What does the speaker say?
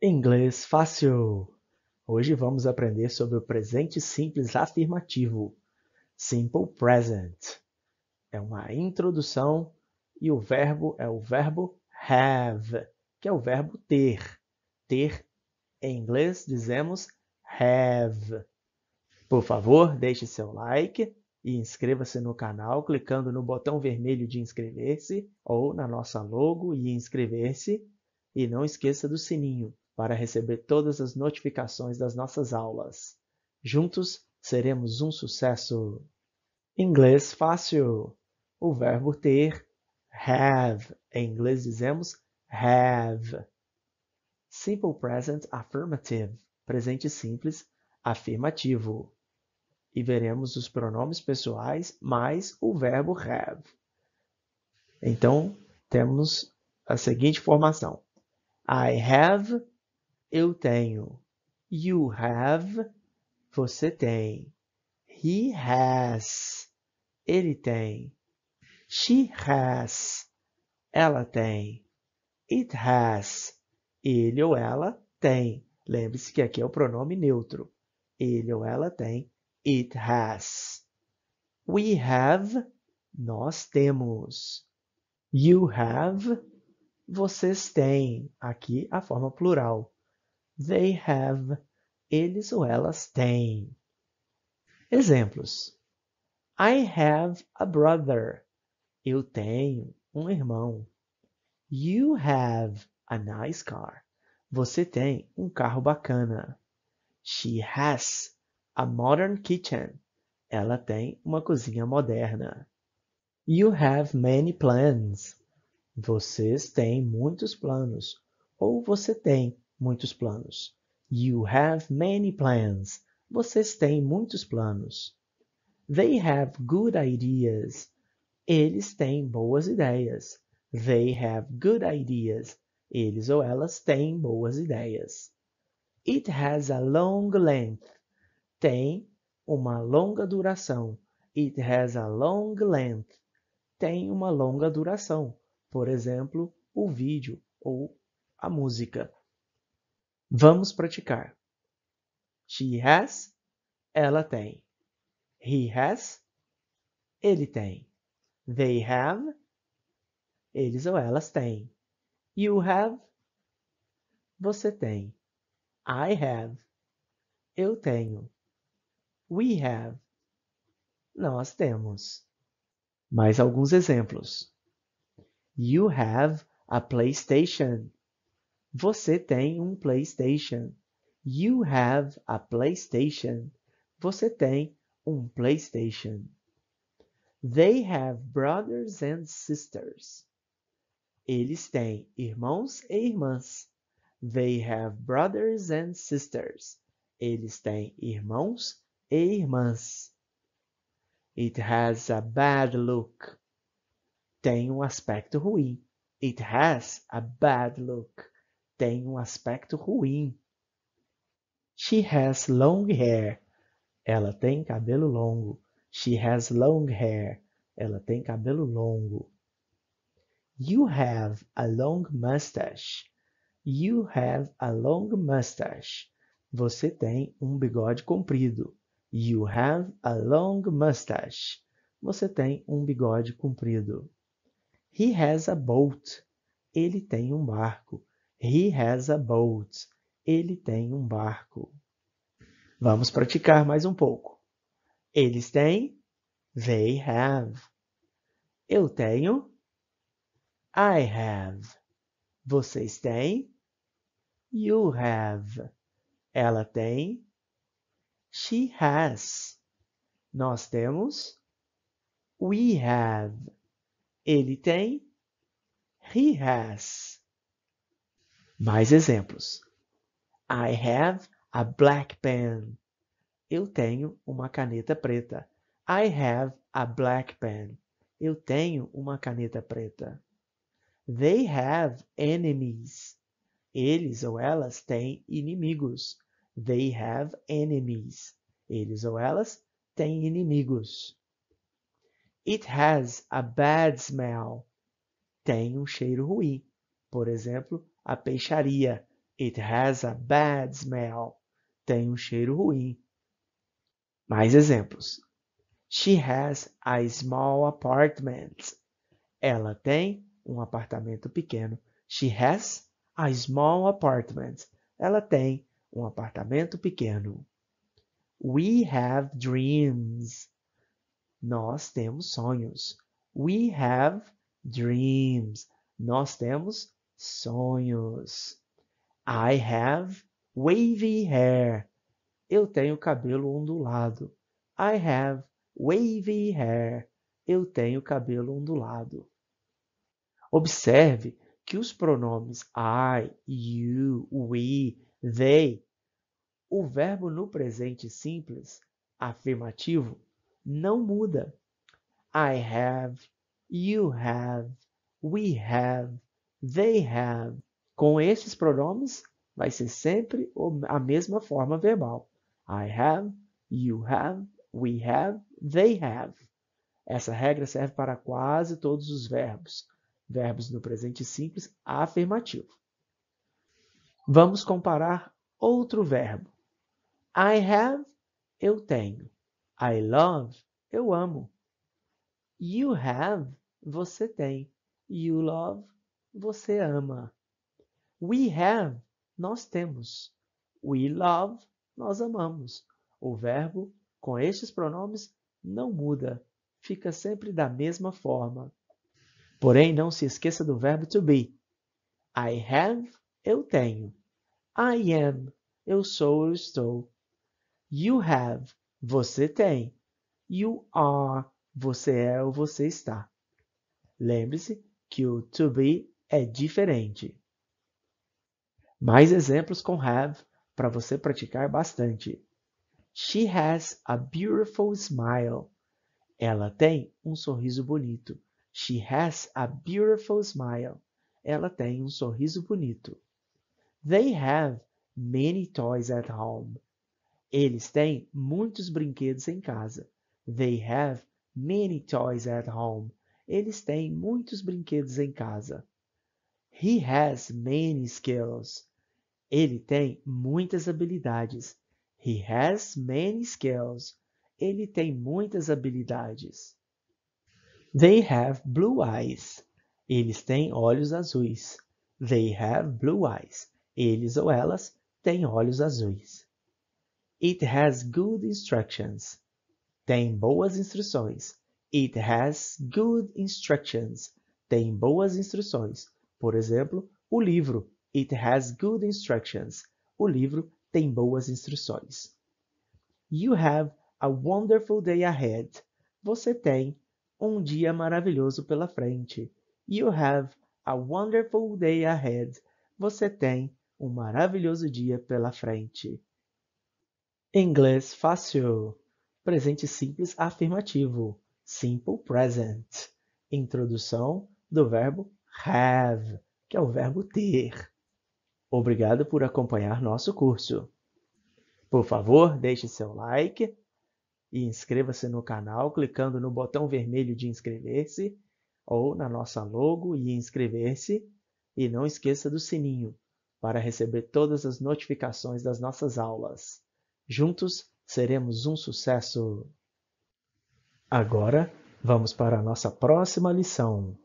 Inglês fácil! Hoje vamos aprender sobre o presente simples afirmativo, simple present. É uma introdução e o verbo é o verbo have, que é o verbo ter. Ter em inglês dizemos have. Por favor, deixe seu like e inscreva-se no canal clicando no botão vermelho de inscrever-se ou na nossa logo e inscrever-se. E não esqueça do sininho para receber todas as notificações das nossas aulas. Juntos seremos um sucesso. Inglês fácil. O verbo ter, have. Em inglês dizemos have. Simple present affirmative. Presente simples afirmativo. E veremos os pronomes pessoais mais o verbo have. Então, temos a seguinte formação: I have eu tenho. You have, você tem. He has, ele tem. She has, ela tem. It has, ele ou ela tem. Lembre-se que aqui é o pronome neutro. Ele ou ela tem. It has. We have, nós temos. You have, vocês têm. Aqui a forma plural. They have. Eles ou elas têm. Exemplos. I have a brother. Eu tenho um irmão. You have a nice car. Você tem um carro bacana. She has a modern kitchen. Ela tem uma cozinha moderna. You have many plans. Vocês têm muitos planos. Ou você tem muitos planos. You have many plans. Vocês têm muitos planos. They have good ideas. Eles têm boas ideias. They have good ideas. Eles ou elas têm boas ideias. It has a long length. Tem uma longa duração. It has a long length. Tem uma longa duração. Por exemplo, o vídeo ou a música. Vamos praticar. She has, ela tem. He has, ele tem. They have, eles ou elas têm. You have, você tem. I have, eu tenho. We have, nós temos. Mais alguns exemplos. You have a PlayStation. Você tem um PlayStation. You have a PlayStation. Você tem um PlayStation. They have brothers and sisters. Eles têm irmãos e irmãs. They have brothers and sisters. Eles têm irmãos e irmãs. It has a bad look. Tem um aspecto ruim. It has a bad look tem um aspecto ruim. She has long hair. Ela tem cabelo longo. She has long hair. Ela tem cabelo longo. You have a long mustache. You have a long mustache. Você tem um bigode comprido. You have a long mustache. Você tem um bigode comprido. He has a boat. Ele tem um barco. He has a boat. Ele tem um barco. Vamos praticar mais um pouco. Eles têm. They have. Eu tenho. I have. Vocês têm. You have. Ela tem. She has. Nós temos. We have. Ele tem. He has. Mais exemplos. I have a black pen. Eu tenho uma caneta preta. I have a black pen. Eu tenho uma caneta preta. They have enemies. Eles ou elas têm inimigos. They have enemies. Eles ou elas têm inimigos. It has a bad smell. Tem um cheiro ruim. Por exemplo, a peixaria. It has a bad smell. Tem um cheiro ruim. Mais exemplos. She has a small apartment. Ela tem um apartamento pequeno. She has a small apartment. Ela tem um apartamento pequeno. We have dreams. Nós temos sonhos. We have dreams. Nós temos sonhos. I have wavy hair. Eu tenho cabelo ondulado. I have wavy hair. Eu tenho cabelo ondulado. Observe que os pronomes I, you, we, they, o verbo no presente simples, afirmativo, não muda. I have, you have, we have, They have. Com estes pronomes, vai ser sempre a mesma forma verbal. I have, you have, we have, they have. Essa regra serve para quase todos os verbos. Verbos no presente simples afirmativo. Vamos comparar outro verbo. I have, eu tenho. I love, eu amo. You have, você tem. You love, você ama. We have, nós temos. We love, nós amamos. O verbo com estes pronomes não muda, fica sempre da mesma forma. Porém, não se esqueça do verbo to be. I have, eu tenho. I am, eu sou, eu estou. You have, você tem. You are, você é ou você está. Lembre-se que o to be é diferente. Mais exemplos com have para você praticar bastante. She has a beautiful smile. Ela tem um sorriso bonito. She has a beautiful smile. Ela tem um sorriso bonito. They have many toys at home. Eles têm muitos brinquedos em casa. They have many toys at home. Eles têm muitos brinquedos em casa. He has many skills. Ele tem muitas habilidades. He has many skills. Ele tem muitas habilidades. They have blue eyes. Eles têm olhos azuis. They have blue eyes. Eles ou elas têm olhos azuis. It has good instructions. Tem boas instruções. It has good instructions. Tem boas instruções. Por exemplo, o livro It has good instructions. O livro tem boas instruções. You have a wonderful day ahead. Você tem um dia maravilhoso pela frente. You have a wonderful day ahead. Você tem um maravilhoso dia pela frente. Inglês fácil. Presente simples afirmativo. Simple present. Introdução do verbo have, que é o verbo ter. Obrigado por acompanhar nosso curso. Por favor, deixe seu like e inscreva-se no canal clicando no botão vermelho de inscrever-se ou na nossa logo e inscrever-se. E não esqueça do sininho para receber todas as notificações das nossas aulas. Juntos seremos um sucesso! Agora, vamos para a nossa próxima lição.